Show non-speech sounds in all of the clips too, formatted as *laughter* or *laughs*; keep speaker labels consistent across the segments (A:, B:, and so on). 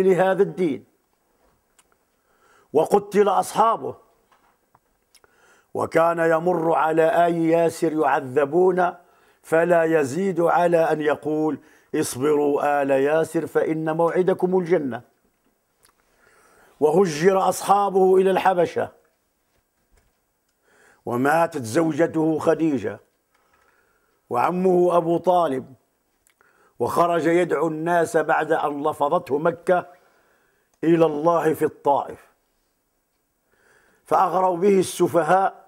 A: سبيل هذا الدين وقتل أصحابه وكان يمر على آي ياسر يعذبون فلا يزيد على أن يقول اصبروا آل ياسر فإن موعدكم الجنة وهجر أصحابه إلى الحبشة وماتت زوجته خديجة وعمه أبو طالب وخرج يدعو الناس بعد أن لفظته مكة إلى الله في الطائف فأغروا به السفهاء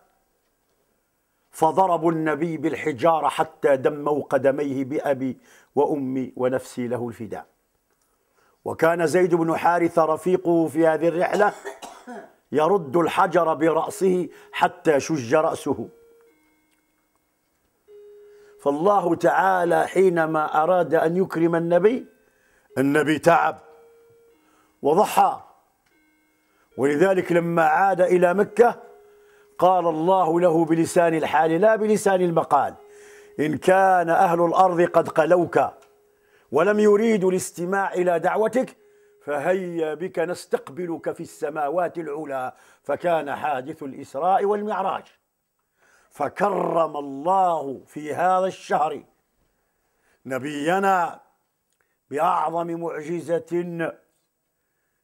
A: فضربوا النبي بالحجارة حتى دموا قدميه بأبي وأمي ونفسي له الفداء وكان زيد بن حارثة رفيقه في هذه الرحلة يرد الحجر برأسه حتى شج رأسه فالله تعالى حينما أراد أن يكرم النبي النبي تعب وضحى ولذلك لما عاد إلى مكة قال الله له بلسان الحال لا بلسان المقال إن كان أهل الأرض قد قلوك ولم يريدوا الاستماع إلى دعوتك فهيا بك نستقبلك في السماوات العلى فكان حادث الإسراء والمعراج فكرم الله في هذا الشهر نبينا باعظم معجزه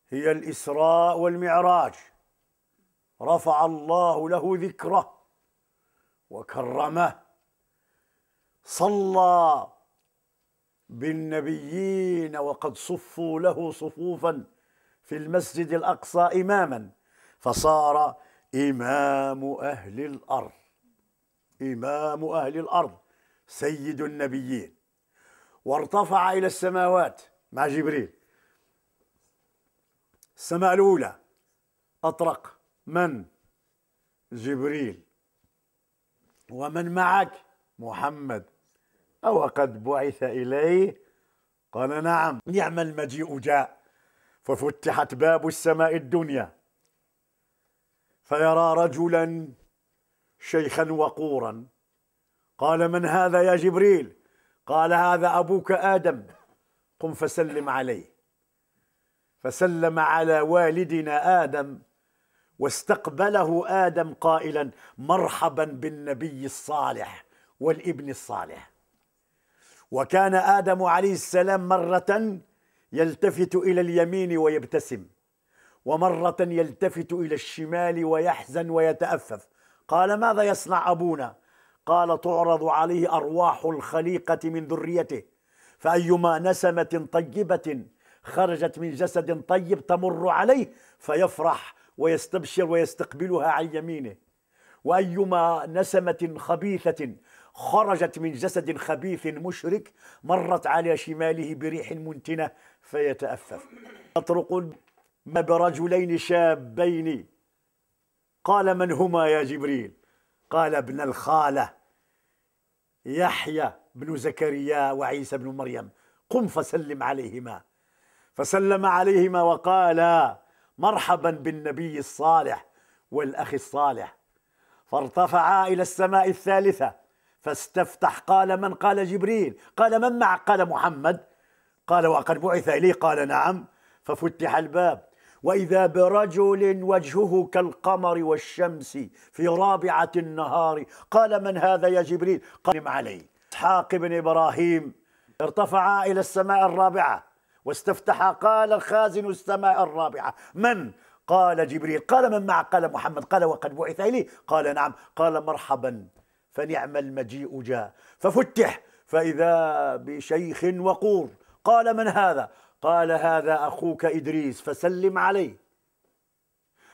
A: هي الاسراء والمعراج رفع الله له ذكره وكرمه صلى بالنبيين وقد صفوا له صفوفا في المسجد الاقصى اماما فصار امام اهل الارض إمام أهل الأرض سيد النبيين وارتفع إلى السماوات مع جبريل السماء الأولى أطرق من جبريل ومن معك محمد أو قد بعث إليه قال نعم نعم المجيء جاء ففتحت باب السماء الدنيا فيرى رجلا شيخا وقورا قال من هذا يا جبريل قال هذا ابوك ادم قم فسلم عليه فسلم على والدنا ادم واستقبله ادم قائلا مرحبا بالنبي الصالح والابن الصالح وكان ادم عليه السلام مره يلتفت الى اليمين ويبتسم ومره يلتفت الى الشمال ويحزن ويتافف قال ماذا يصنع أبونا قال تعرض عليه أرواح الخليقة من ذريته فأيما نسمة طيبة خرجت من جسد طيب تمر عليه فيفرح ويستبشر ويستقبلها عن يمينه وأيما نسمة خبيثة خرجت من جسد خبيث مشرك مرت على شماله بريح منتنة فيتأفف يطرق برجلين شابين قال من هما يا جبريل قال ابن الخالة يحيى بن زكريا وعيسى بن مريم قم فسلم عليهما فسلم عليهما وقال مرحبا بالنبي الصالح والأخ الصالح فارتفعا إلى السماء الثالثة فاستفتح قال من قال جبريل قال من معك قال محمد قال وقد بعث إليه قال نعم ففتح الباب واذا برجل وجهه كالقمر والشمس في رابعه النهار قال من هذا يا جبريل قال علي اسحاق بن ابراهيم ارتفع الى السماء الرابعه واستفتح قال خازن السماء الرابعه من قال جبريل قال من معك قال محمد قال وقد بعث اليه قال نعم قال مرحبا فنعم المجيء جاء ففتح فاذا بشيخ وقور قال من هذا قال هذا أخوك إدريس فسلم عليه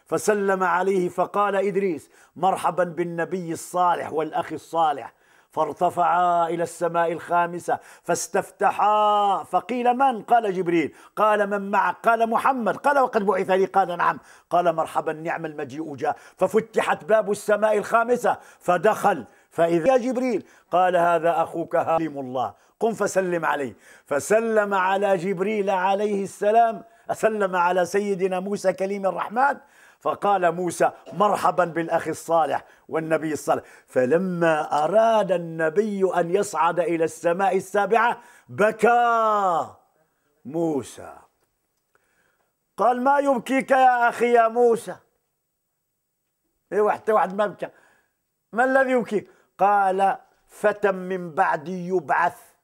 A: فسلم عليه فقال إدريس مرحبا بالنبي الصالح والأخ الصالح فارتفعا إلى السماء الخامسة فاستفتحا فقيل من؟ قال جبريل قال من معك؟ قال محمد قال وقد بعث لي قال نعم قال مرحبا نعم المجيء جاء ففتحت باب السماء الخامسة فدخل فإذا يا جبريل قال هذا أخوك هالم الله قم فسلم عليه فسلم على جبريل عليه السلام سلم على سيدنا موسى كليم الرحمن فقال موسى مرحبا بالأخ الصالح والنبي الصالح فلما أراد النبي أن يصعد إلى السماء السابعة بكى موسى قال ما يبكيك يا أخي يا موسى إيه واحد ما بكى ما الذي يبكيك قال فتى من بعدي يبعث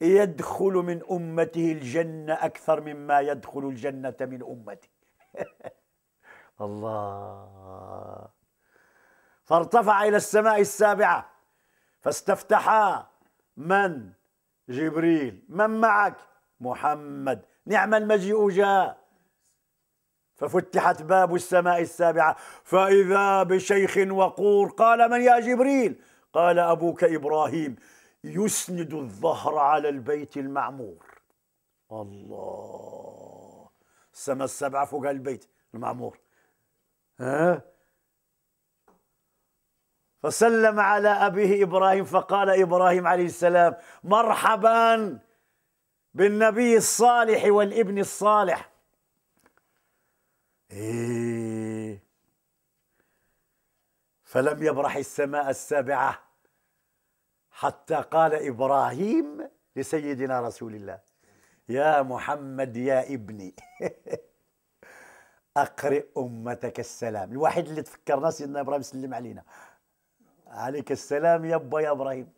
A: يدخل من أمته الجنة أكثر مما يدخل الجنة من أمتي *laughs* الله فارتفع إلى السماء السابعة فاستفتحا من جبريل من معك محمد نعم المجيء جاء ففتحت باب السماء السابعة فإذا بشيخ وقور قال من يا جبريل قال أبوك إبراهيم يسند الظهر على البيت المعمور الله السماء السابعة فوق البيت المعمور ها فسلم على أبيه إبراهيم فقال إبراهيم عليه السلام مرحبا بالنبي الصالح والابن الصالح إيه. فلم يبرح السماء السابعة حتى قال إبراهيم لسيدنا رسول الله يا محمد يا ابني *laughs* أقرئ أمتك السلام الواحد اللي تفكرنا سيدنا إبراهيم سلم علينا عليك السلام يا با يا إبراهيم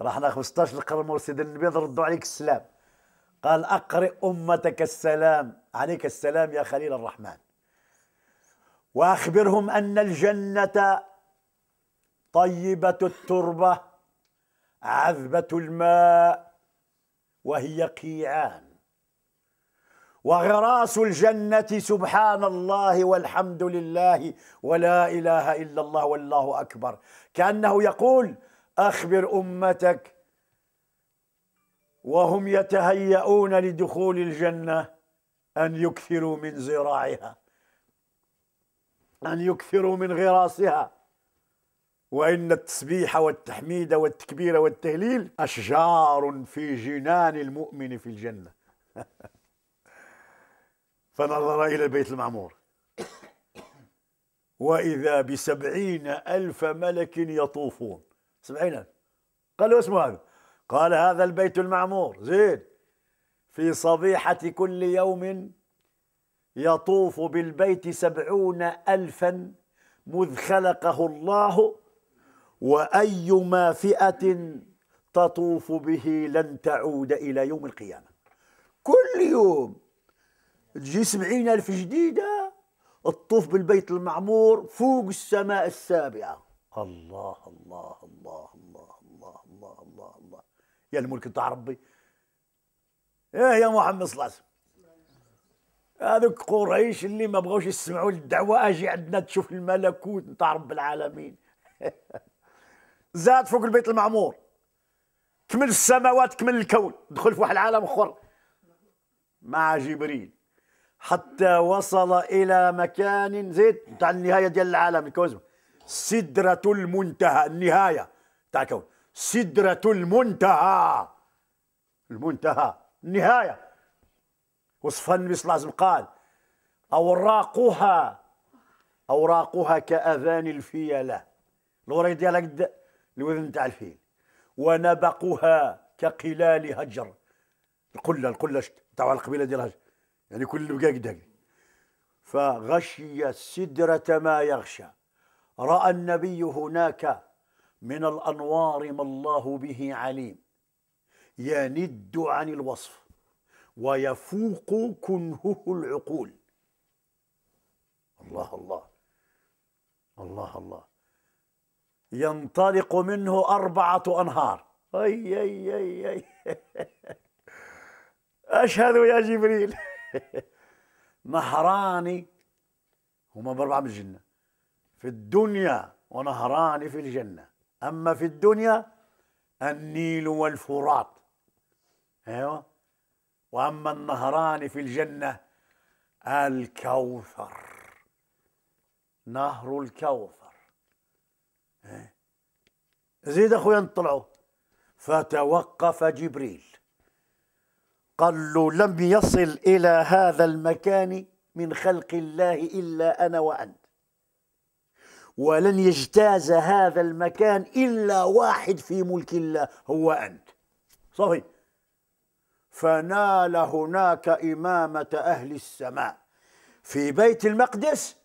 A: رحنا 15 قرن مرسيد النبي ردوا عليك السلام قال أقرئ أمتك السلام عليك السلام يا خليل الرحمن واخبرهم ان الجنه طيبه التربه عذبه الماء وهي قيعان وغراس الجنه سبحان الله والحمد لله ولا اله الا الله والله اكبر كانه يقول اخبر امتك وهم يتهيئون لدخول الجنه أن يكثروا من زراعها أن يكثروا من غراسها وإن التسبيح والتحميد والتكبير والتهليل أشجار في جنان المؤمن في الجنة *laughs* فنظر إلى البيت المعمور وإذا بسبعين ألف ملك يطوفون سبعين ألف قال له اسمه هذا قال هذا البيت المعمور زين في صبيحة كل يوم يطوف بالبيت سبعون ألفا مذ خلقه الله وأيما فئة تطوف به لن تعود إلى يوم القيامة كل يوم تجي سبعين ألف جديدة الطوف بالبيت المعمور فوق السماء السابعة الله الله الله الله الله الله الله, الله, الله. يا الملك نتاع ربي ايه يا محمد صلى الله عليه وسلم هذوك قريش اللي ما بغاوش يسمعوا الدعوه اجي عندنا تشوف الملكوت نتاع رب العالمين *laughs* زاد فوق البيت المعمور كمل السماوات كمل الكون دخل في واحد العالم اخر مع جبريل حتى وصل الى مكان زيد تاع النهايه ديال العالم الكون سدره المنتهى النهايه تاع الكون سدره المنتهى المنتهى النهاية وصف النبي صلى الله عليه وسلم قال أوراقها أوراقها كأذان الفيلة الوريد ديالها قد الوذن تاع الفيل ونبقها كقلال هجر القله القله تاع القبيله ديال هجر يعني كل بقى قد فغشي السدرة ما يغشى رأى النبي هناك من الأنوار ما الله به عليم يند عن الوصف ويفوق كنهه العقول الله الله الله الله ينطلق منه أربعة أنهار أي أي أي, أي. *laughs* أشهد يا جبريل *laughs* نهران هما بربعة من الجنة في الدنيا ونهران في الجنة أما في الدنيا النيل والفرات ايوه واما النهران في الجنه الكوثر نهر الكوثر إيه؟ زيد اخويا نطلعوا فتوقف جبريل قال له لم يصل الى هذا المكان من خلق الله الا انا وانت ولن يجتاز هذا المكان الا واحد في ملك الله هو انت صحيح فنال هناك إمامة أهل السماء في بيت المقدس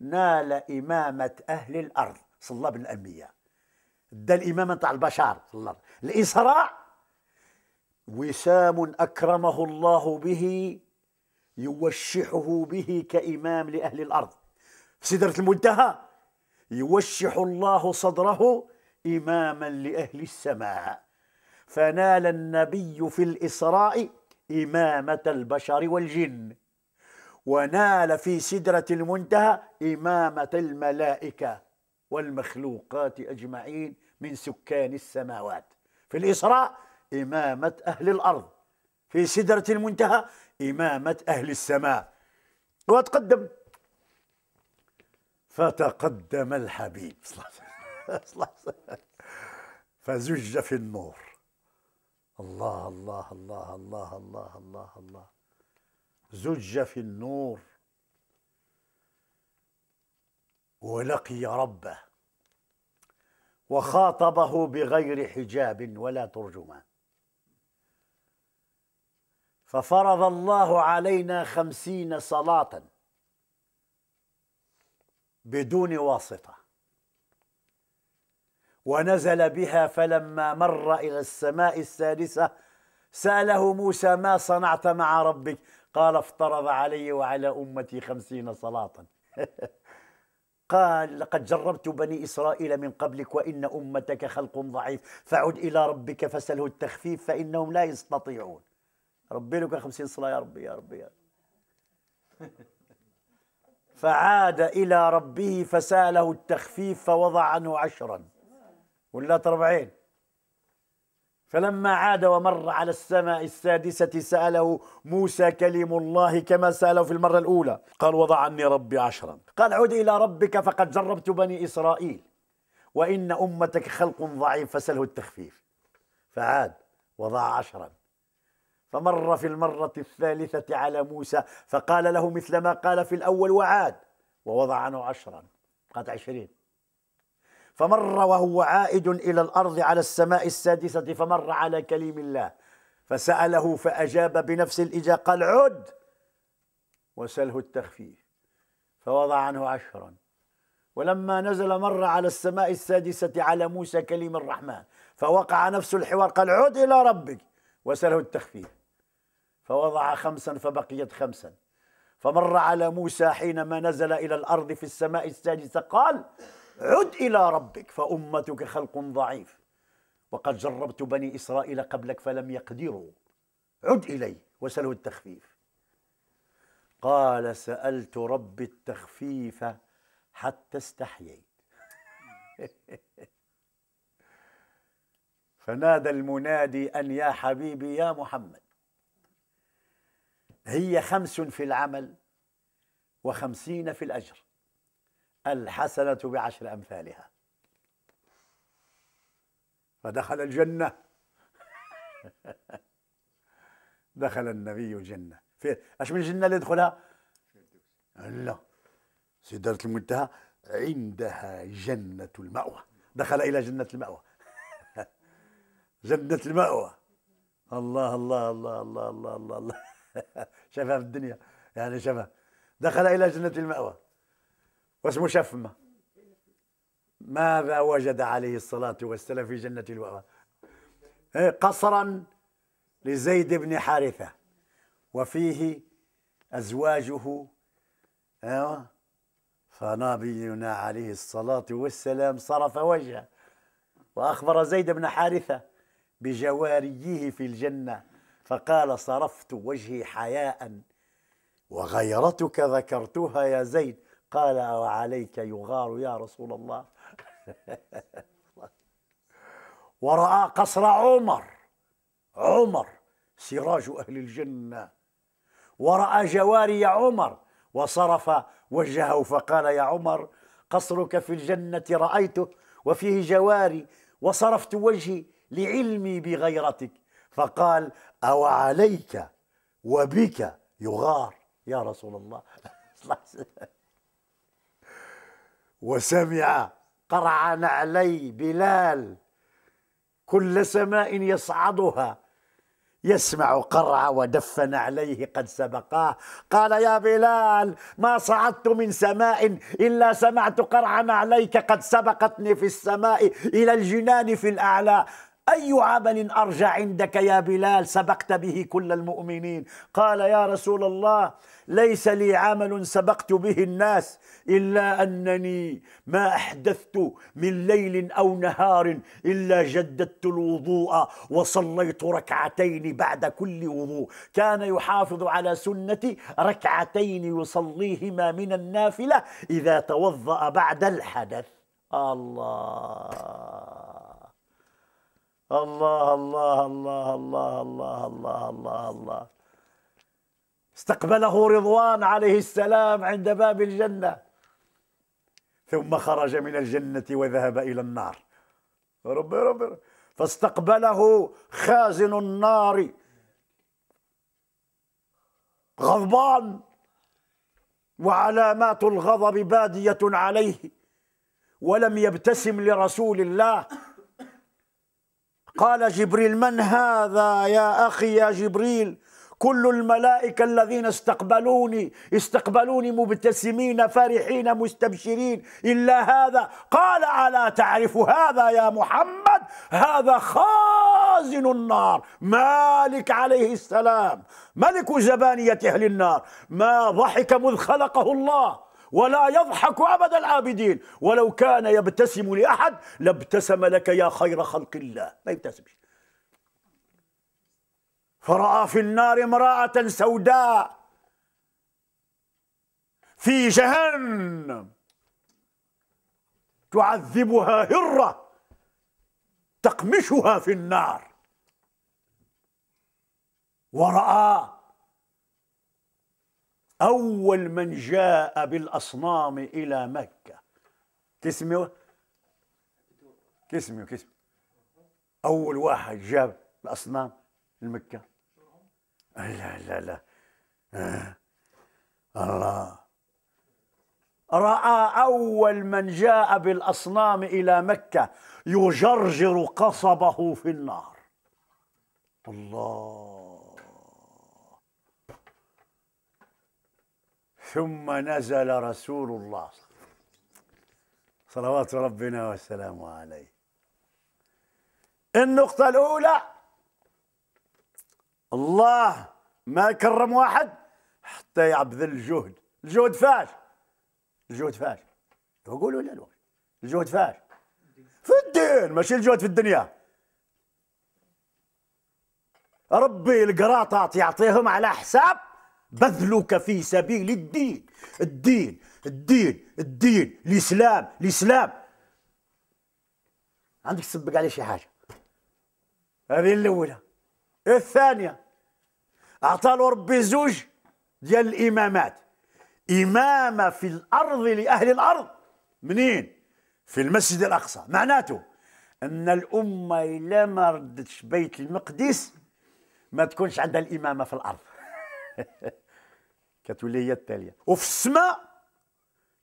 A: نال إمامة أهل الأرض صلى الله أمية ده الإمامة على البشر صلى الله الإسراء وسام أكرمه الله به يوشحه به كإمام لأهل الأرض في سدرة المنتهى يوشح الله صدره إماما لأهل السماء فنال النبي في الإسراء إمامة البشر والجن ونال في سدرة المنتهى إمامة الملائكة والمخلوقات أجمعين من سكان السماوات في الإسراء إمامة أهل الأرض في سدرة المنتهى إمامة أهل السماء وتقدم فتقدم الحبيب *laughs* فزج في النور الله الله الله الله الله الله الله زج في النور ولقي ربه وخاطبه بغير حجاب ولا ترجمان ففرض الله علينا خمسين صلاة بدون واسطة ونزل بها فلما مر إلى السماء السادسة سأله موسى ما صنعت مع ربك قال افترض علي وعلى أمتي خمسين صلاة *laughs* قال لقد جربت بني إسرائيل من قبلك وإن أمتك خلق ضعيف فعد إلى ربك فسله التخفيف فإنهم لا يستطيعون ربي لك خمسين صلاة يا ربي يا ربي, يا فعاد إلى ربه فساله التخفيف فوضع عنه عشرا ولا تربعين فلما عاد ومر على السماء السادسة سأله موسى كلم الله كما سأله في المرة الأولى قال وضع عني ربي عشرا قال عد إلى ربك فقد جربت بني إسرائيل وإن أمتك خلق ضعيف فسله التخفيف فعاد وضع عشرا فمر في المرة الثالثة على موسى فقال له مثل ما قال في الأول وعاد ووضع عنه عشرا قد عشرين فمر وهو عائد إلى الأرض على السماء السادسة فمر على كليم الله فسأله فأجاب بنفس الإجابة قال عد وسأله التخفيف فوضع عنه عشرا ولما نزل مر على السماء السادسة على موسى كليم الرحمن فوقع نفس الحوار قال عد إلى ربك وسأله التخفيف فوضع خمسا فبقيت خمسا فمر على موسى حينما نزل إلى الأرض في السماء السادسة قال عد إلى ربك فأمتك خلق ضعيف وقد جربت بني إسرائيل قبلك فلم يقدروا عد إلي وسله التخفيف قال سألت ربي التخفيف حتى استحييت *laughs* فنادى المنادي أن يا حبيبي يا محمد هي خمس في العمل وخمسين في الأجر الحسنة بعشر أمثالها فدخل الجنة *laughs* دخل النبي الجنة في اش من جنة اللي يدخلها لا سدرة المنتهى عندها جنة المأوى دخل إلى جنة المأوى *laughs* جنة المأوى الله الله الله الله الله الله, الله. *laughs* في الدنيا يعني شفاف دخل إلى جنة المأوى واسمه شفمة ماذا وجد عليه الصلاة والسلام في جنة الوأوى قصرا لزيد بن حارثة وفيه أزواجه إيه، فنبينا عليه الصلاة والسلام صرف وجهه وأخبر زيد بن حارثة بجواريه في الجنة فقال صرفت وجهي حياء وغيرتك ذكرتها يا زيد قال وعليك يغار يا رسول الله *laughs* ورأى قصر عمر عمر سراج أهل الجنة ورأى جواري عمر وصرف وجهه فقال يا عمر قصرك في الجنة رأيته وفيه جواري وصرفت وجهي لعلمي بغيرتك فقال أو عليك وبك يغار يا رسول الله *laughs* وسمع قرع نعلي بلال كل سماء يصعدها يسمع قرع ودفن عليه قد سبقاه قال يا بلال ما صعدت من سماء إلا سمعت قرعا عليك قد سبقتني في السماء إلى الجنان في الأعلى أي عمل أرجى عندك يا بلال سبقت به كل المؤمنين قال يا رسول الله ليس لي عمل سبقت به الناس إلا أنني ما أحدثت من ليل أو نهار إلا جددت الوضوء وصليت ركعتين بعد كل وضوء كان يحافظ على سنة ركعتين يصليهما من النافلة إذا توضأ بعد الحدث الله الله الله الله الله الله الله الله الله استقبله رضوان عليه السلام عند باب الجنة ثم خرج من الجنة وذهب إلى النار ربي ربي فاستقبله خازن النار غضبان وعلامات الغضب بادية عليه ولم يبتسم لرسول الله قال جبريل من هذا يا أخي يا جبريل كل الملائكة الذين استقبلوني استقبلوني مبتسمين فرحين مستبشرين إلا هذا قال ألا تعرف هذا يا محمد هذا خازن النار مالك عليه السلام ملك زبانية أهل النار ما ضحك مذ خلقه الله ولا يضحك أبدا العابدين ولو كان يبتسم لأحد لابتسم لك يا خير خلق الله ما يبتسمش فرأى في النار امرأة سوداء في جهنم تعذبها هرة تقمشها في النار ورأى أول من جاء بالأصنام إلى مكة تسمعوا تسمعوا تسمعوا أول واحد جاب الأصنام لمكة لا لا لا آه. الله رأى أول من جاء بالأصنام إلى مكة يجرجر قصبه في النار الله ثم نزل رسول الله صلوات ربنا وسلامه عليه النقطة الأولى الله ما كرم واحد حتى يبذل الجهد الجهد فاش الجهد فاش تقولوا ولا لا الجهد فاش في الدين ماشي الجهد في الدنيا ربي القراطات يعطيهم على حساب بذلك في سبيل الدين الدين الدين الدين الإسلام الإسلام عندك تسبق عليه شي حاجة هذه الأولى الثانية أعطى له ربي زوج ديال الإمامات إمامة في الأرض لأهل الأرض منين؟ في المسجد الأقصى معناته أن الأمة إلا ما ردتش بيت المقدس ما تكونش عندها الإمامة في الأرض *laughs* كتولي هي التاليه وفي السماء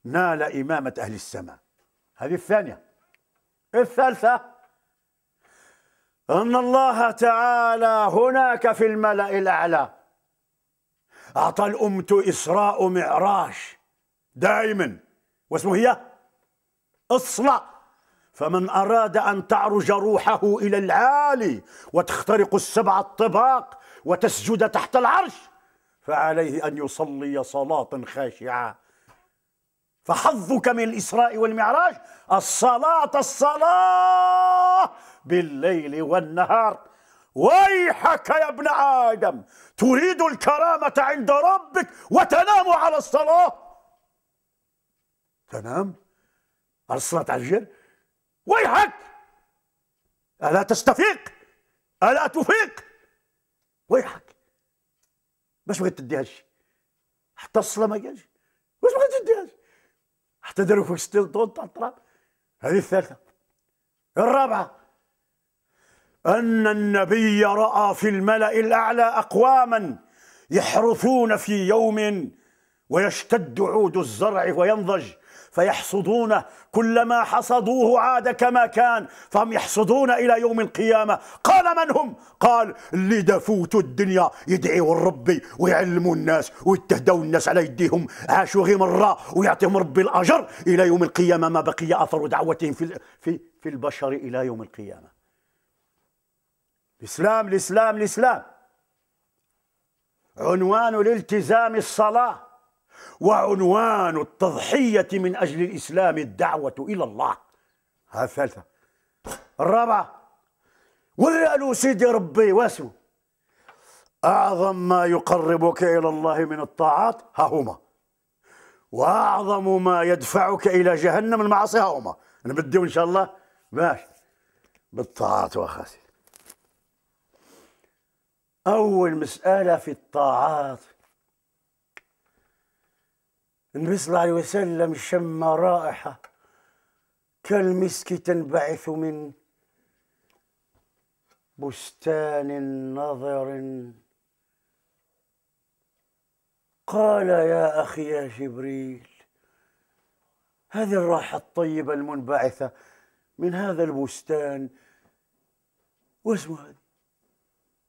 A: نال امامه اهل السماء هذه الثانيه الثالثه ان الله تعالى هناك في الملا الاعلى اعطى الامه اسراء معراج دائما واسمه هي الصلاه فمن أراد أن تعرج روحه إلى العالي وتخترق السبع الطباق وتسجد تحت العرش فعليه أن يصلي صلاة خاشعة فحظك من الإسراء والمعراج الصلاة الصلاة بالليل والنهار ويحك يا ابن آدم تريد الكرامة عند ربك وتنام على الصلاة تنام على الصلاة على الجر ويحك ألا تستفيق ألا تفيق ويحك باش بغيت تدي هادشي حتى الصلاه ما كانش واش بغيت تدي هادشي حتى داروا فوق 60 طن تاع التراب هذه الثالثه الرابعه ان النبي راى في الملا الاعلى اقواما يحرثون في يوم ويشتد عود الزرع وينضج فيحصدونه كلما حصدوه عاد كما كان فهم يحصدون إلى يوم القيامة قال من هم قال اللي دفوتوا الدنيا يدعيوا الرب ويعلموا الناس ويتهدوا الناس على يديهم عاشوا غير مرة ويعطيهم ربي الأجر إلى يوم القيامة ما بقي أثر دعوتهم في, في, في البشر إلى يوم القيامة الإسلام الإسلام الإسلام عنوان الالتزام الصلاه وعنوان التضحية من أجل الإسلام الدعوة إلى الله ها الثالثة الرابعة والرألو سيدي ربي واسو أعظم ما يقربك إلى الله من الطاعات ها هما وأعظم ما يدفعك إلى جهنم المعاصي ها هما بدي إن شاء الله باش بالطاعات وخاسر أول مسألة في الطاعات النبي صلى الله عليه وسلم شم رائحة كالمسك تنبعث من بستان نظر قال يا أخي يا جبريل هذه الراحة الطيبة المنبعثة من هذا البستان واسمه هذا؟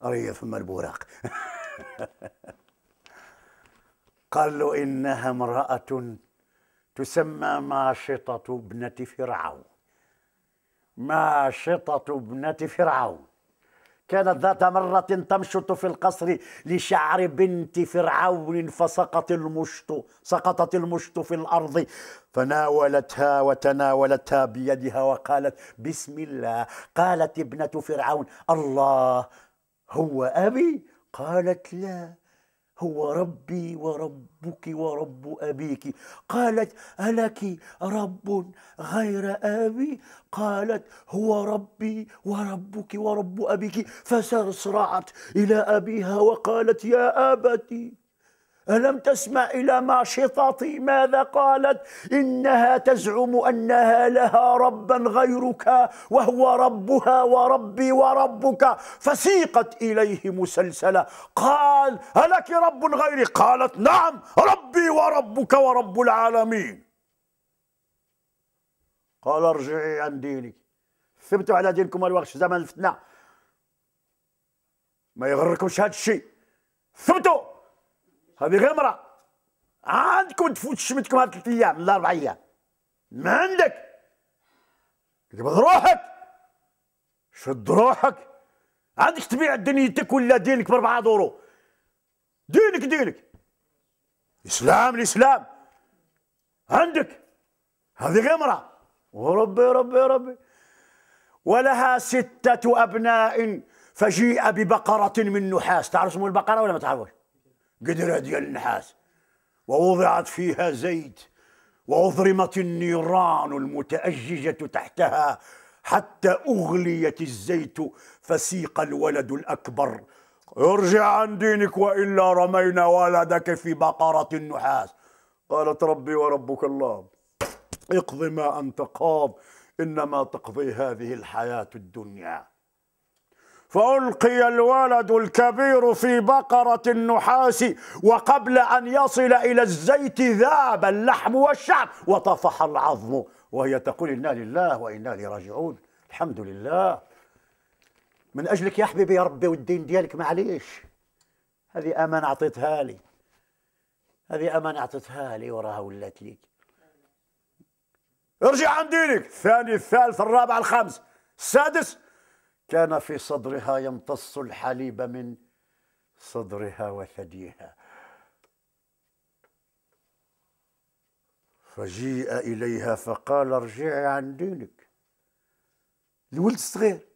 A: أريد ثم البراق *laughs* قال له إنها امرأة تسمى ماشطة ابنة فرعون ماشطة ابنة فرعون كانت ذات مرة تمشط في القصر لشعر بنت فرعون فسقط المشط سقطت المشط في الأرض فناولتها وتناولتها بيدها وقالت بسم الله قالت ابنة فرعون الله هو أبي قالت لا هو ربي وربك ورب أبيك قالت ألك رب غير أبي قالت هو ربي وربك ورب أبيك فسرعت إلى أبيها وقالت يا أبتي ألم تسمع إلى ما شططي ماذا قالت إنها تزعم أنها لها ربا غيرك وهو ربها وربي وربك فسيقت إليه مسلسلة قال ألك رب غيري قالت نعم ربي وربك ورب العالمين قال ارجعي عن دينك ثبتوا على دينكم الوقت زمن الفتنة ما يغركمش هذا الشيء ثبتوا هذه غمره عندكم تفوت شمتكم هاد ثلاث أيام ولا أربع أيام ما عندك قبض روحك شد روحك عندك تبيع دنيتك ولا دينك بأربعة دورو دينك دينك إسلام الإسلام عندك هذه غمره وربي ربي ربي ولها ستة أبناء فجيء ببقرة من نحاس تعرف اسم البقرة ولا ما تعرفوش قدرة ديال النحاس ووضعت فيها زيت وأضرمت النيران المتأججة تحتها حتى أغليت الزيت فسيق الولد الأكبر ارجع عن دينك وإلا رمينا ولدك في بقرة النحاس قالت ربي وربك الله اقض ما أنت قاض إنما تقضي هذه الحياة الدنيا فألقي الولد الكبير في بقرة النحاس وقبل أن يصل إلى الزيت ذاب اللحم والشعر وطفح العظم وهي تقول إنا لله وإنا لراجعون الحمد لله من أجلك يا حبيبي يا ربي والدين ديالك معليش هذه أمانة أعطيتها لي هذه أمانة أعطيتها لي وراها ولات ليك ارجع عن دينك الثاني الثالث الرابع الخامس السادس كان في صدرها يمتص الحليب من صدرها وثديها فجيء إليها فقال ارجعي عن دينك الولد الصغير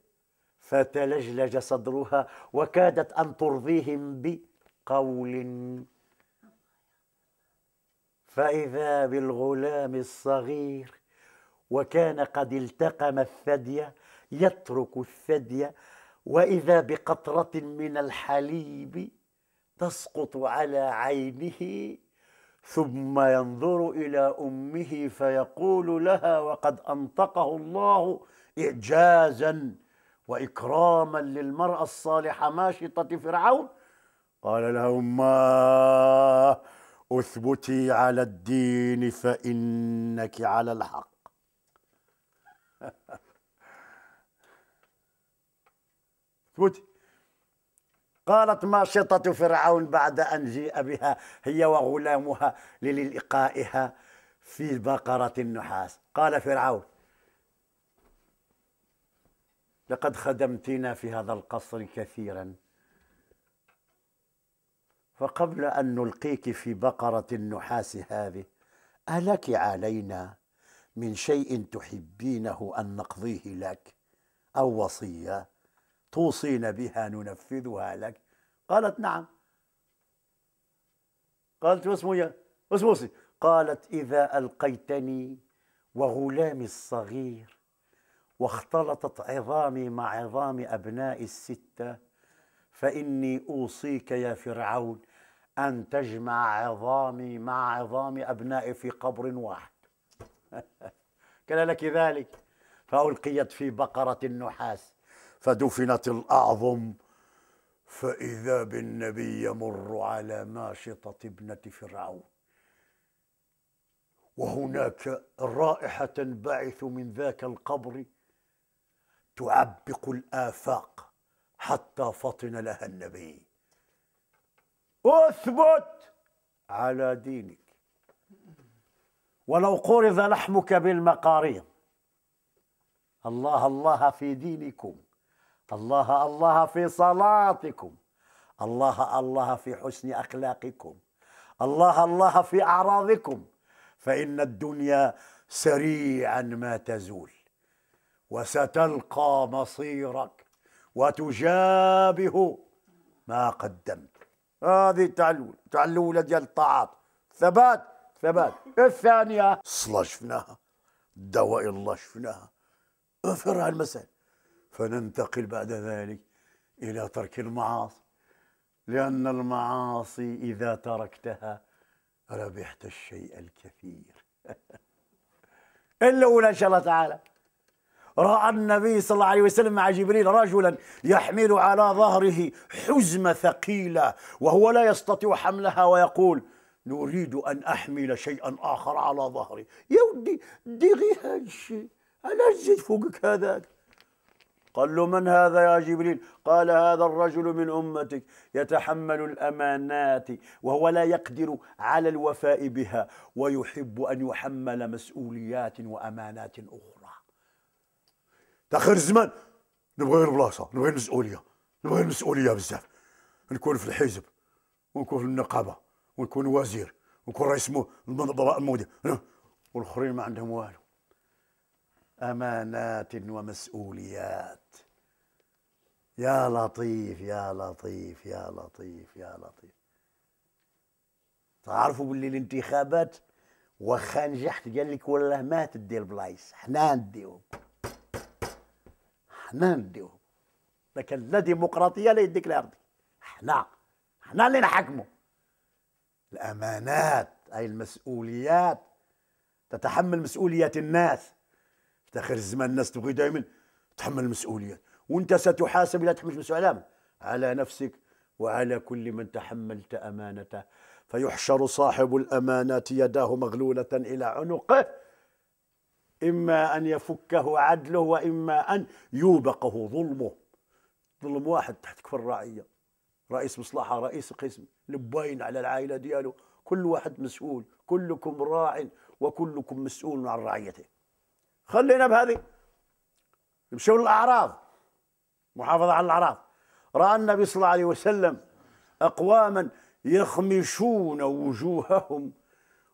A: فتلجلج صدرها وكادت أن ترضيهم بقول فإذا بالغلام الصغير وكان قد التقم الثدي يترك الثدي وإذا بقطرة من الحليب تسقط على عينه ثم ينظر إلى أمه فيقول لها وقد أنطقه الله إعجازا وإكراما للمرأة الصالحة ماشطة فرعون قال له أماه اثبتي على الدين فإنك على الحق *laughs* اسكت قالت ما شطة فرعون بعد أن جيء بها هي وغلامها للإلقائها في بقرة النحاس قال فرعون لقد خدمتنا في هذا القصر كثيرا فقبل أن نلقيك في بقرة النحاس هذه ألك علينا من شيء تحبينه أن نقضيه لك أو وصية توصين بها ننفذها لك قالت نعم قالت واسمه وسوسي قالت إذا ألقيتني وغلامي الصغير واختلطت عظامي مع عظام أبناء الستة فإني أوصيك يا فرعون أن تجمع عظامي مع عظام أبنائي في قبر واحد *laughs* كان لك ذلك فألقيت في بقرة النحاس فدفنت الأعظم فإذا بالنبي يمر على ماشطة ابنة فرعون وهناك رائحة تنبعث من ذاك القبر تعبق الآفاق حتى فطن لها النبي اثبت على دينك ولو قرض لحمك بالمقاريض الله الله في دينكم الله الله في صلاتكم الله الله في حسن أخلاقكم الله الله في أعراضكم فإن الدنيا سريعا ما تزول وستلقى مصيرك وتجابه ما قدمت هذه تعلول تعلو ديال الطاعات ثبات ثبات الثانية صلاة شفناها الدواء الله شفناها فرها المسألة فننتقل بعد ذلك إلى ترك المعاصي لأن المعاصي إذا تركتها ربحت الشيء الكثير *laughs* إلا أولى إن شاء الله تعالى رأى النبي صلى الله عليه وسلم مع جبريل رجلا يحمل على ظهره حزمة ثقيلة وهو لا يستطيع حملها ويقول نريد أن أحمل شيئا آخر على ظهري يا ودي دي غير الشيء أنا زيد فوقك هذاك قال له من هذا يا جبريل قال هذا الرجل من أمتك يتحمل الأمانات وهو لا يقدر على الوفاء بها ويحب أن يحمل مسؤوليات وأمانات أخرى تأخر زمان نبغي البلاصة نبغي المسؤولية نبغي المسؤولية بزاف نكون في الحزب ونكون في النقابة ونكون وزير ونكون رئيس المدير والآخرين ما عندهم والو امانات ومسؤوليات يا لطيف يا لطيف يا لطيف يا لطيف تعرفوا باللي الانتخابات واخا نجحت قال لك والله ما تدي البلايص حنا نديو حنا نديو لكن لا ديمقراطيه لا يديك الارضي حنا حنا اللي نحكموا الامانات اي المسؤوليات تتحمل مسؤوليه الناس تاخر الزمان الناس تبغي دائما تحمل المسؤوليه وانت ستحاسب اذا تحملت المسؤوليه على نفسك وعلى كل من تحملت امانته فيحشر صاحب الامانه يداه مغلوله الى عنقه اما ان يفكه عدله واما ان يوبقه ظلمه ظلم واحد تحت كفر الرعيه رئيس مصلحه رئيس قسم لبين على العائله دياله كل واحد مسؤول كلكم راع وكلكم مسؤول عن رعيته خلينا بهذه مشوا الأعراض محافظه على الاعراض راى النبي صلى الله عليه وسلم اقواما يخمشون وجوههم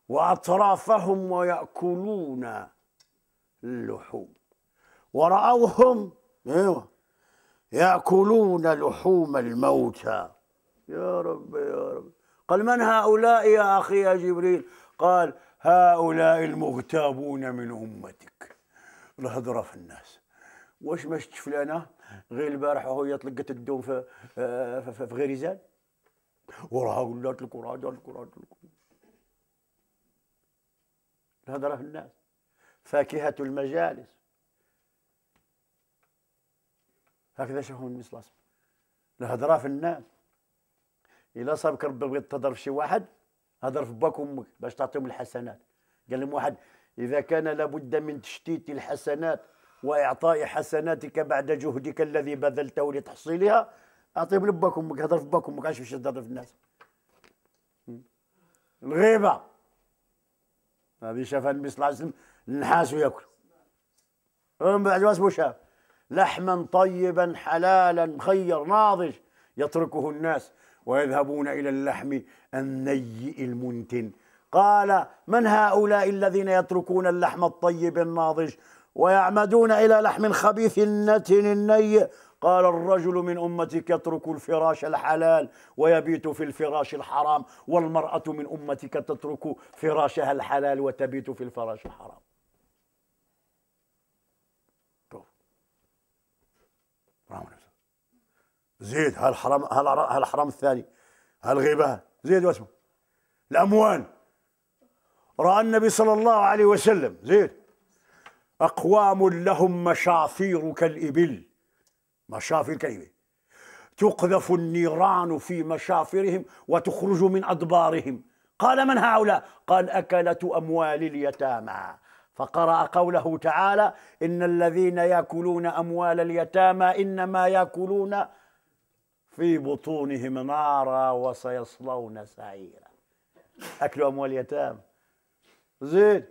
A: واطرافهم وياكلون اللحوم وراوهم ايوه ياكلون لحوم الموتى يا رب يا رب قال من هؤلاء يا اخي يا جبريل قال هؤلاء المغتابون من امتك الهضره في الناس واش ما شفتش فلانه غير البارح وهو يطلقت الدوم في في, آه، في, في غريزان وراها قلت لك وراها الكرة لك وراها الهضره في الناس فاكهه المجالس هكذا شافهم الناس لاصب الهضره في الناس الا صابك ربي بغيت تهضر في شي واحد هضر في باك وامك باش تعطيهم الحسنات قال لهم واحد إذا كان لابد من تشتيت الحسنات وإعطاء حسناتك بعد جهدك الذي بذلته لتحصيلها أعطي لبك أمك هضر في بك أمك عاش باش في الناس الغيبة هذه شافها النبي صلى الله عليه وسلم النحاس وياكل من بعد ما شاف لحما طيبا حلالا مخير ناضج يتركه الناس ويذهبون إلى اللحم النيء المنتن قال من هؤلاء الذين يتركون اللحم الطيب الناضج ويعمدون إلى لحم خبيث النتن النيء قال الرجل من أمتك يترك الفراش الحلال ويبيت في الفراش الحرام والمرأة من أمتك تترك فراشها الحلال وتبيت في الفراش الحرام طيب. زيد هالحرام هالحرام الثاني هالغيبة زيد واسمه الأموال راى النبي صلى الله عليه وسلم زين اقوام لهم مشافير كالابل مشافير كالابل تقذف النيران في مشافرهم وتخرج من ادبارهم قال من هؤلاء قال اكله اموال اليتامى فقرأ قوله تعالى إن الذين يأكلون أموال اليتامى إنما يأكلون في بطونهم نارا وسيصلون سعيرا اكلوا أموال اليتامى زين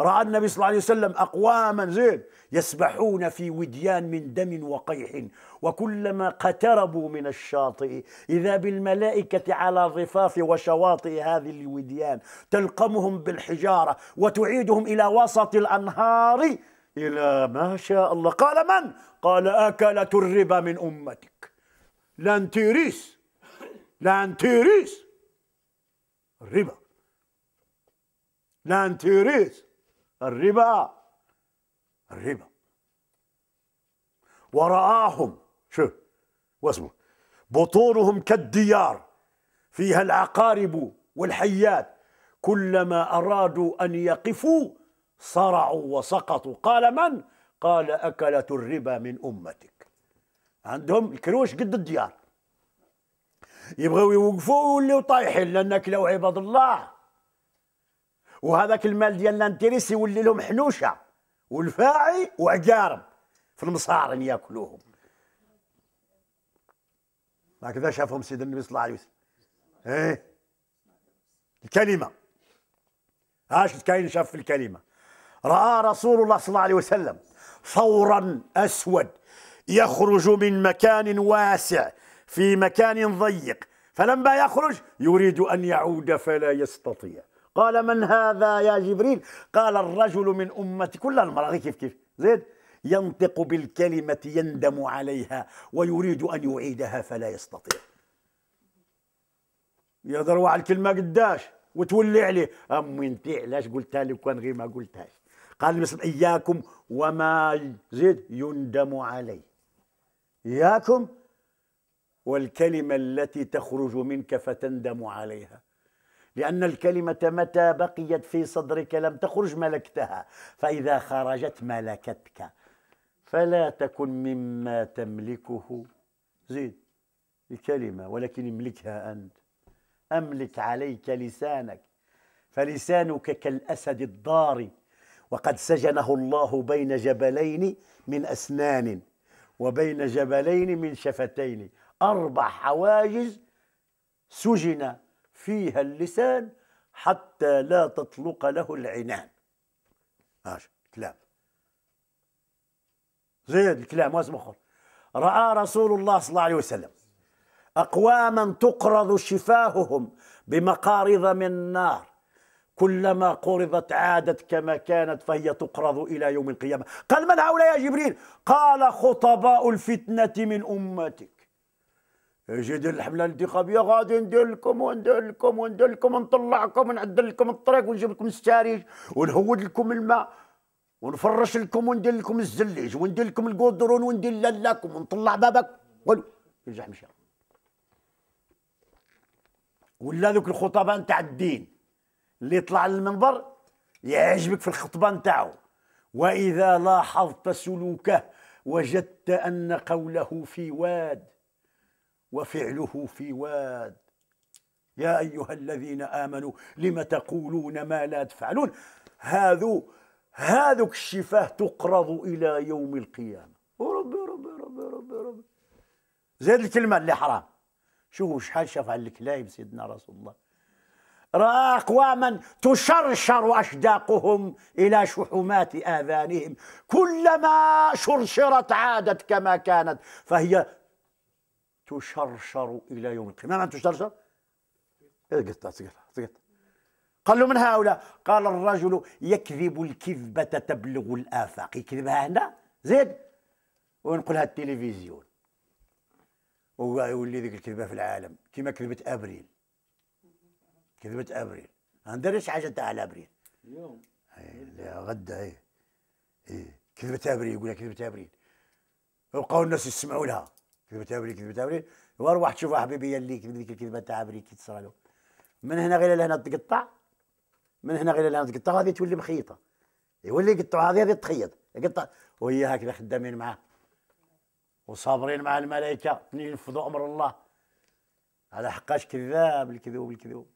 A: راى النبي صلى الله عليه وسلم اقواما زين يسبحون في وديان من دم وقيح وكلما اقتربوا من الشاطئ اذا بالملائكه على ضفاف وشواطئ هذه الوديان تلقمهم بالحجاره وتعيدهم الى وسط الانهار الى ما شاء الله قال من قال اكله الربا من امتك لان تيريس لان تيريس الربا الانتيريس الربا الربا ورآهم شوف واسمه بطونهم كالديار فيها العقارب والحيات كلما أرادوا أن يقفوا صرعوا وسقطوا قال من؟ قال أكلة الربا من أمتك عندهم الكروش قد الديار يبغوا يوقفوا ويوليوا طايحين لأنك لو عباد الله وهذاك المال ديال لانتيريس يولي لهم حنوشه والفاعي وعقارب في المصارن ياكلوهم هكذا شافهم سيدنا النبي صلى الله عليه وسلم ايه الكلمه هاش كاين شاف في الكلمه راى رسول الله صلى الله عليه وسلم ثورا اسود يخرج من مكان واسع في مكان ضيق فلما يخرج يريد ان يعود فلا يستطيع قال من هذا يا جبريل قال الرجل من أمتي كل المرأة كيف كيف زيد ينطق بالكلمة يندم عليها ويريد أن يعيدها فلا يستطيع يضروا على الكلمة قداش وتولي عليه أمي أنت علاش قلتها لي وكان غير ما قلتهاش قال النبي إياكم وما زيد يندم عليه إياكم والكلمة التي تخرج منك فتندم عليها لأن الكلمة متى بقيت في صدرك لم تخرج ملكتها فإذا خرجت ملكتك فلا تكن مما تملكه زيد الكلمة ولكن املكها أنت أملك عليك لسانك فلسانك كالأسد الضاري وقد سجنه الله بين جبلين من أسنان وبين جبلين من شفتين أربع حواجز سجن فيها اللسان حتى لا تطلق له العنان ماشي كلام زيد الكلام واسم اخر راى رسول الله صلى الله عليه وسلم اقواما تقرض شفاههم بمقارض من نار كلما قرضت عادت كما كانت فهي تقرض الى يوم القيامه قال من هؤلاء يا جبريل قال خطباء الفتنه من امتك جد الحمله الانتخابيه غادي ندير لكم وندير لكم وندير لكم ونطلعكم ونعدل لكم الطريق ونجيب لكم الساريج ونهود لكم الماء ونفرش لكم وندير لكم الزليج وندير لكم القدرون وندير لالاكم ونطلع بابك قول يرجع مشى ولا ذوك الخطباء نتاع الدين اللي طلع للمنبر يعجبك في الخطبه نتاعو واذا لاحظت سلوكه وجدت ان قوله في واد وفعله في واد يا أيها الذين آمنوا لم تقولون ما لا تفعلون هذو هذوك الشفاه تقرض إلى يوم القيامة وربي ربي ربي ربي ربي زاد الكلمة اللي حرام شوفوا شحال شاف على الكلايب سيدنا رسول الله رأى أقواما تشرشر أشداقهم إلى شحومات آذانهم كلما شرشرت عادت كما كانت فهي تشرشر إلى يوم القيامة ما معنى تشرشر؟ اقطع تقطع تقطع قال له من هؤلاء قال الرجل يكذب الكذبة تبلغ الآفاق يكذبها هنا زيد ونقولها التلفزيون ويولي ذيك الكذبة في العالم كما كذبة أبريل كذبة أبريل ما نديرش حاجة تاع على أبريل اليوم إيه، غدا اي إيه. كذبة أبريل يقول كذبة أبريل
B: وبقاو الناس يسمعوا لها
A: كذبه تابري كذبه تابري واروح تشوف حبيبي اللي كذب ذيك الكذبه تاع بريكي تصرى له من هنا غير لهنا تقطع من هنا غير لهنا تقطع هذه تولي مخيطه يولي إيه، يقطع هذه هذه تخيط يقطع وهي هكذا خدامين معاه وصابرين مع الملائكه ينفذوا امر الله على حقاش كذاب الكذوب الكذوب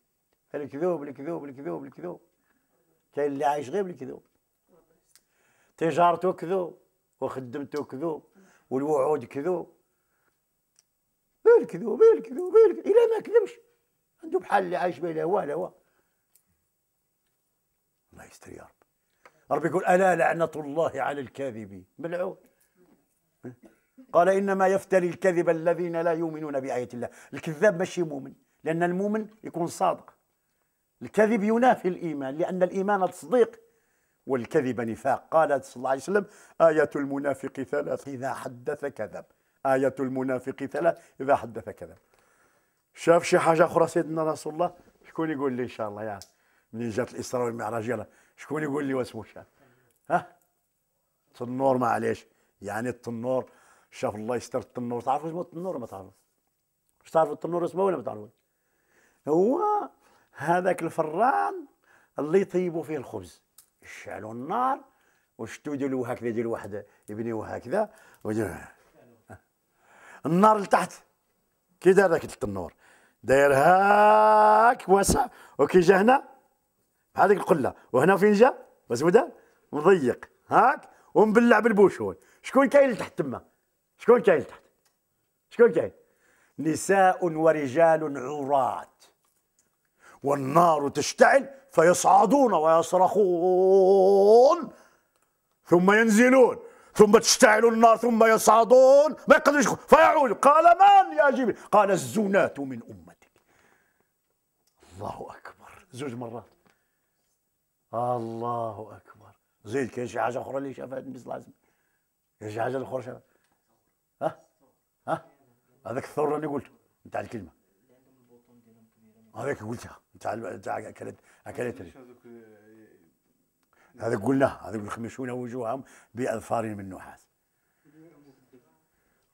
A: الكذوب الكذوب الكذوب الكذوب كاين اللي عايش غير بالكذوب تجارته كذوب وخدمته كذوب والوعود كذوب الكذوب الكذوب الكذوب إلا ما كذبش عنده بحال اللي عايش به لا هو لا هو الله يستر يا رب ربي يقول ألا لعنة الله على الكاذبين ملعون قال إنما يفتري الكذب الذين لا يؤمنون بآية الله الكذاب ماشي مؤمن لأن المؤمن يكون صادق الكذب ينافي الإيمان لأن الإيمان تصديق والكذب نفاق قال صلى الله عليه وسلم آية المنافق ثلاث إذا حدث كذب آية المنافق ثلاث إذا حدث كذا شاف شي حاجة أخرى سيدنا رسول الله شكون يقول لي إن شاء الله يعني من جات الإسراء والمعراج يلا شكون يقول لي واسمه شاف ها تنور معليش يعني التنور شاف الله يستر التنور تعرفوا اسمه التنور ما تعرفوا واش تعرفوا التنور اسمه ولا ما تعرفوش هو هذاك الفران اللي يطيبوا فيه الخبز يشعلوا النار وشتو يديروا هكذا يديروا واحد يبنيوه هكذا ويديروا النار لتحت كي دايره كتله النور داير هاك واسع وكي جا هنا بحال هذيك القله وهنا فين جا مسوده مضيق هاك ومبلع بالبوشون شكون كاين لتحت تما شكون كاين لتحت شكون كاين نساء ورجال عراة والنار تشتعل فيصعدون ويصرخون ثم ينزلون ثم تشتعل النار ثم يصعدون ما يقدرش فيعود قال من يا جبريل قال الزناة من أمتك الله أكبر زوج مرات الله أكبر زيد كاين شي حاجة أخرى اللي شافها النبي صلى الله عليه وسلم كاين شي حاجة أخرى شافها ها ها هذاك الثور اللي قلته نتاع الكلمة هذاك قلتها نتاع نتاع أكلت أكلت هذا قلناه هذا يخمشون وجوههم بأظفار من نحاس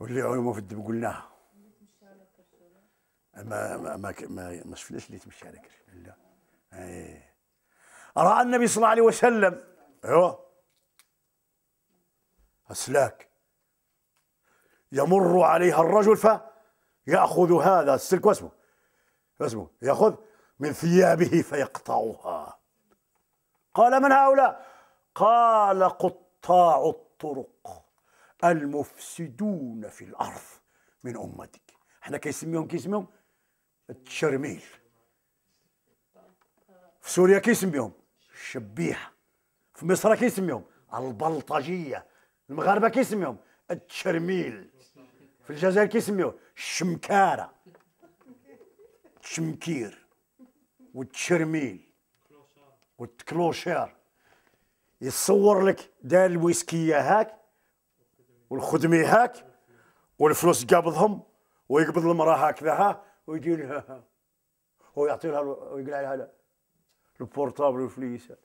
A: واللي عموا في الدب قلناه ما ما ما ما, ما شفناش اللي تمشي على كرش لا ايه راى النبي صلى الله عليه وسلم ايوه اسلاك يمر عليها الرجل فيأخذ هذا السلك واسمه اسمه يأخذ من ثيابه فيقطعها قال من هؤلاء قال قطاع الطرق المفسدون في الارض من امتك احنا كيسميهم كيسميهم التشرميل في سوريا كيسميهم الشبيحه في مصر كيسميهم البلطجيه المغاربه كيسميهم التشرميل في الجزائر كيسميهم الشمكاره الشمكير والتشرميل والتكلوشير يصور لك دار الويسكيه هاك والخدمي هاك والفلوس قابضهم ويقبض المراه هكذا ها ويجي *laughs* لها ويعطي لها ويقلع لها البورتابل والفليسات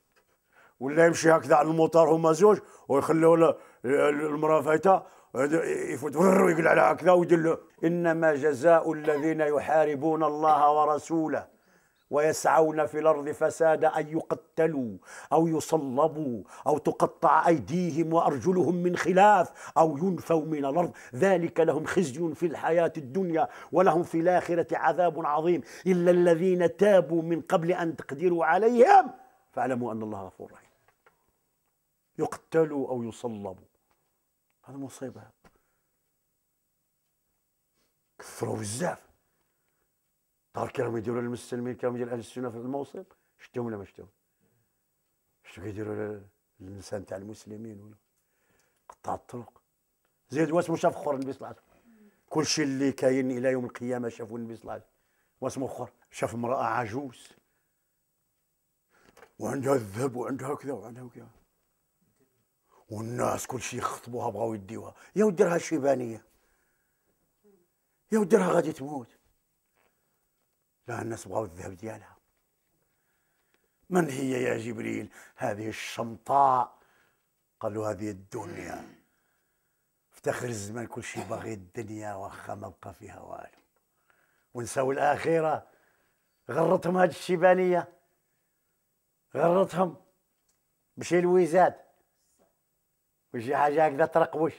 A: ولا يمشي هكذا على المطار هما زوج ويخلوا المراه فايته يفوت ويقلع لها هكذا ويدير انما جزاء الذين يحاربون الله ورسوله ويسعون في الارض فسادا ان يقتلوا او يصلبوا او تقطع ايديهم وارجلهم من خلاف او ينفوا من الارض ذلك لهم خزي في الحياه الدنيا ولهم في الاخره عذاب عظيم الا الذين تابوا من قبل ان تقدروا عليهم فاعلموا ان الله غفور رحيم يقتلوا او يصلبوا هذا مصيبه كثروا بزاف دار كانوا يديروا للمسلمين كانوا يديروا اهل السنه في الموصل شتهم ولا ما شتهم شتو كيديروا للنساء تاع المسلمين ولا قطع الطرق زيد واسمو شاف خور النبي صلى الله عليه وسلم كل شيء اللي كاين الى يوم القيامه شافوا النبي صلى الله عليه وسلم واسمو خور شاف امراه عجوز وعندها الذهب وعندها كذا وعندها كذا والناس كل شيء يخطبوها بغاو يديوها يا وديرها شيبانيه يا وديرها غادي تموت لا الناس بغاو الذهب ديالها من هي يا جبريل هذه الشمطاء قالوا هذه الدنيا افتخر الزمان كل شيء باغي الدنيا واخا ما بقى فيها والو ونساو الاخره غرتهم هاد الشيبانيه غرتهم بشي الويزات وشي حاجه هكذا ترقوش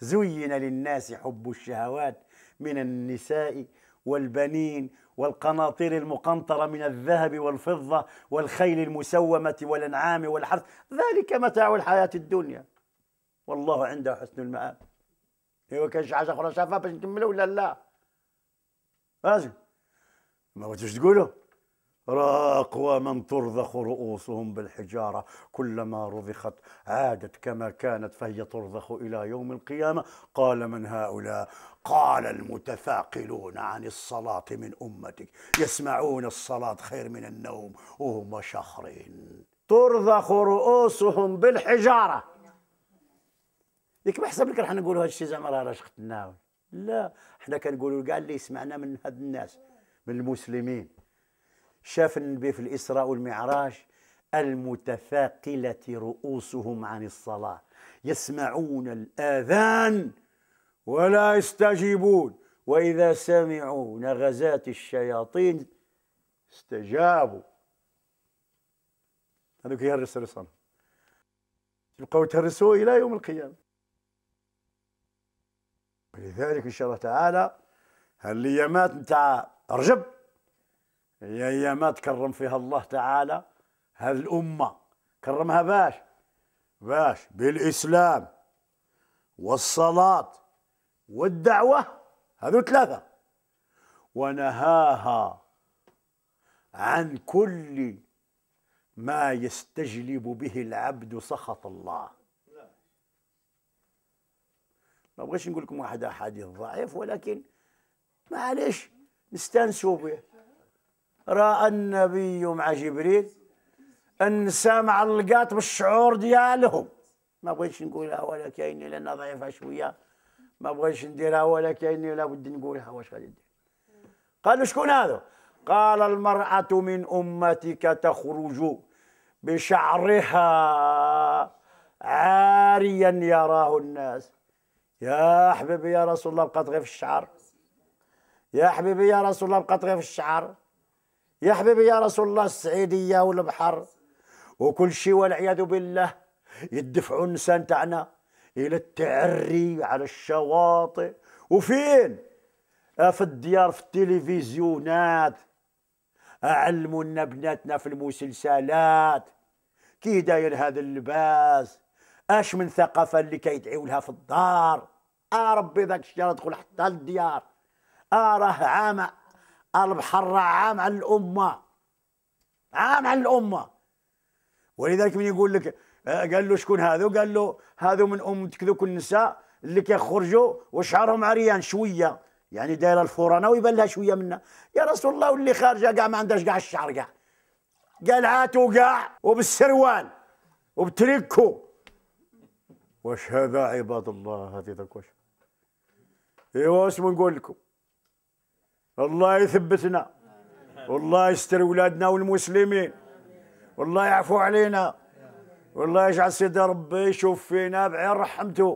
A: زين للناس حب الشهوات من النساء والبنين والقناطير المقنطرة من الذهب والفضة والخيل المسومة والأنعام والحرث ذلك متاع الحياة الدنيا والله عنده حسن المآب ايوا كاين شي حاجة أخرى شافها باش نكملوا ولا لا؟ لازم ما بغيتوش تقولوا ومن ترضخ رؤوسهم بالحجارة كلما رضخت عادت كما كانت فهي ترضخ إلى يوم القيامة قال من هؤلاء قال المتثاقلون عن الصلاة من أمتك يسمعون الصلاة خير من النوم وهم شخرين ترضخ رؤوسهم بالحجارة لك ما حسب لك رح نقولوا الشيء زعما راه رشقت الناوي لا احنا كنقولوا كاع اللي سمعنا من هاد الناس من المسلمين شاف النبي في الإسراء والمعراج المتثاقلة رؤوسهم عن الصلاة يسمعون الآذان ولا يستجيبون وإذا سمعوا نغزات الشياطين استجابوا هذوك يهرس الرسالة يبقوا يتهرسوا إلى يوم القيامة ولذلك إن شاء الله تعالى هالليامات نتاع رجب هي ايامات ما تكرم فيها الله تعالى هذه الأمة كرمها باش باش بالإسلام والصلاة والدعوة هذو ثلاثة ونهاها عن كل ما يستجلب به العبد سخط الله ما بغيتش نقول لكم واحد احاديث ضعيف ولكن معليش نستانسوا به راى النبي مع جبريل النساء معلقات بالشعور ديالهم ما بغيتش نقولها ولا كاينه يعني لان ضعيفه شويه ما بغيتش نديرها ولا كاينه يعني لا بد نقولها واش غادي ندير قالوا شكون هذا قال المرأة من أمتك تخرج بشعرها عاريا يراه الناس يا حبيبي يا رسول الله بقات غير في الشعر يا حبيبي يا رسول الله بقات غير في الشعر يا حبيبي يا رسول الله السعيدية والبحر وكل شيء والعياذ بالله يدفعوا النسان تاعنا إلى التعري على الشواطئ وفين؟ آه، في الديار في التلفزيونات علموا لنا بناتنا في المسلسلات كي داير هذا اللباس اش من ثقافه اللي كيدعيو لها في الدار اه ربي ذاك الشيء يدخل حتى للديار اه راه عامه البحر عام على الامه عام على الامه ولذلك من يقول لك آه، قال له شكون هذو قال له هذو من امتك ذوك النساء اللي كيخرجوا وشعرهم عريان شويه يعني دايره الفورانه ويبان لها شويه منها يا رسول الله واللي خارجه كاع ما عندهاش كاع الشعر كاع قلعاته كاع وبالسروال وبتريكو واش هذا عباد الله هذه ذاك واش ايوا اسمو نقول لكم الله يثبتنا والله يستر ولادنا والمسلمين والله يعفو علينا والله يجعل سيدي ربي يشوف فينا بعين رحمته